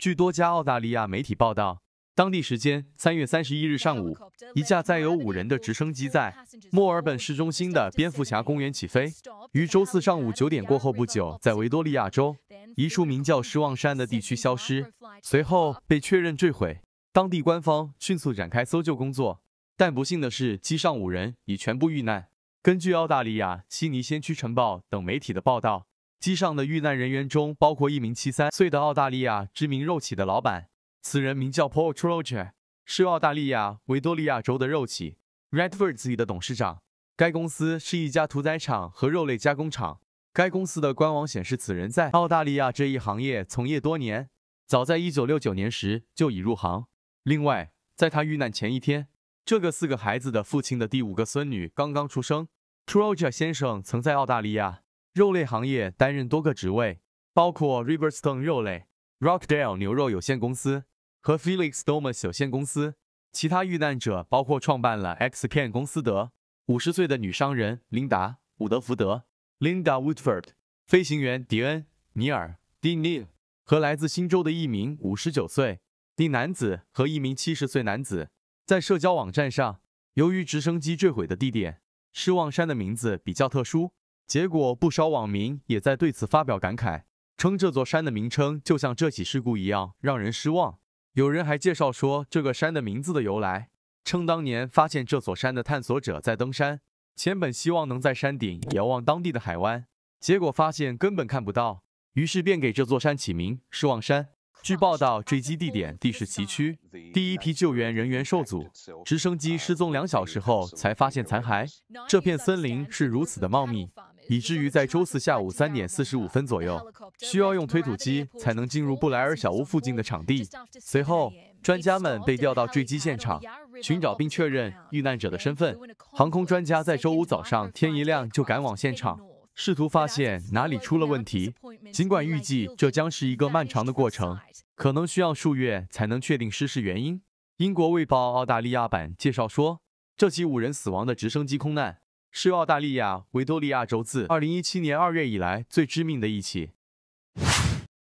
据多家澳大利亚媒体报道，当地时间三月三十一日上午，一架载有五人的直升机在墨尔本市中心的蝙蝠侠公园起飞，于周四上午九点过后不久，在维多利亚州一处名叫失望山的地区消失，随后被确认坠毁。当地官方迅速展开搜救工作，但不幸的是，机上五人已全部遇难。根据澳大利亚悉尼先驱晨报等媒体的报道。机上的遇难人员中包括一名七三岁的澳大利亚知名肉企的老板，此人名叫 Paul Troja，是澳大利亚维多利亚州的肉企 Redfords 的董事长。该公司是一家屠宰场和肉类加工厂。该公司的官网显示，此人在澳大利亚这一行业从业多年，早在一九六九年时就已入行。另外，在他遇难前一天，这个四个孩子的父亲的第五个孙女刚刚出生。Troja 先生曾在澳大利亚。肉类行业担任多个职位，包括 Riverstone 肉类、Rockdale 牛肉有限公司和 Felix Thomas 有限公司。其他遇难者包括创办了 XPN 公司的五十岁的女商人琳达·伍德福德 Linda Woodford、飞行员迪恩·尼尔 （Dean Neil） 和来自新州的一名五十九岁的男子和一名七十岁男子。在社交网站上，由于直升机坠毁的地点是望山的名字比较特殊。结果不少网民也在对此发表感慨，称这座山的名称就像这起事故一样让人失望。有人还介绍说，这个山的名字的由来，称当年发现这座山的探索者在登山前本希望能在山顶遥望当地的海湾，结果发现根本看不到，于是便给这座山起名失望山。据报道，坠机地点地势崎岖，第一批救援人员受阻，直升机失踪两小时后才发现残骸。这片森林是如此的茂密。以至于在周四下午三点四十五分左右，需要用推土机才能进入布莱尔小屋附近的场地。随后，专家们被调到坠机现场，寻找并确认遇难者的身份。航空专家在周五早上天一亮就赶往现场，试图发现哪里出了问题。尽管预计这将是一个漫长的过程，可能需要数月才能确定失事原因。英国卫报澳大利亚版介绍说，这起五人死亡的直升机空难。是澳大利亚维多利亚州自2017年2月以来最致命的一起。